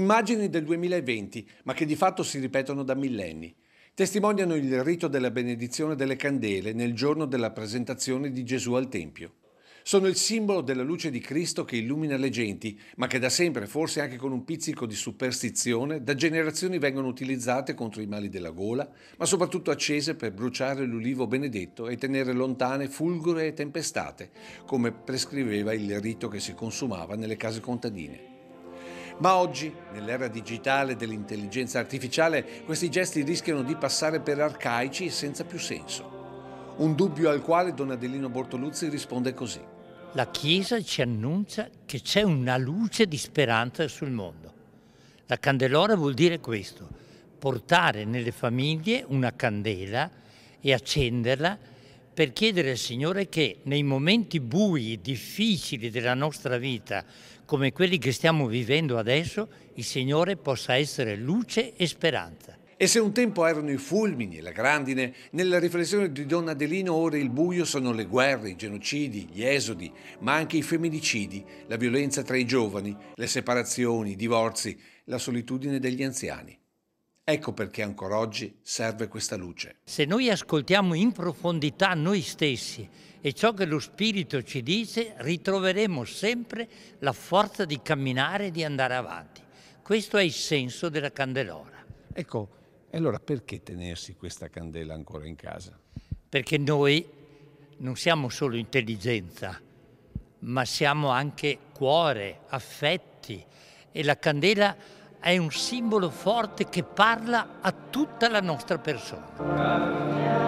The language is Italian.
Immagini del 2020, ma che di fatto si ripetono da millenni. Testimoniano il rito della benedizione delle candele nel giorno della presentazione di Gesù al Tempio. Sono il simbolo della luce di Cristo che illumina le genti, ma che da sempre, forse anche con un pizzico di superstizione, da generazioni vengono utilizzate contro i mali della gola, ma soprattutto accese per bruciare l'ulivo benedetto e tenere lontane fulgore e tempestate, come prescriveva il rito che si consumava nelle case contadine. Ma oggi, nell'era digitale dell'intelligenza artificiale, questi gesti rischiano di passare per arcaici e senza più senso. Un dubbio al quale Don Adelino Bortoluzzi risponde così. La Chiesa ci annuncia che c'è una luce di speranza sul mondo. La candelora vuol dire questo, portare nelle famiglie una candela e accenderla per chiedere al Signore che nei momenti bui, difficili della nostra vita, come quelli che stiamo vivendo adesso, il Signore possa essere luce e speranza. E se un tempo erano i fulmini e la grandine, nella riflessione di Don Adelino ora il buio sono le guerre, i genocidi, gli esodi, ma anche i femminicidi, la violenza tra i giovani, le separazioni, i divorzi, la solitudine degli anziani. Ecco perché ancora oggi serve questa luce. Se noi ascoltiamo in profondità noi stessi e ciò che lo Spirito ci dice, ritroveremo sempre la forza di camminare e di andare avanti. Questo è il senso della candelora. Ecco, e allora perché tenersi questa candela ancora in casa? Perché noi non siamo solo intelligenza, ma siamo anche cuore, affetti e la candela è un simbolo forte che parla a tutta la nostra persona.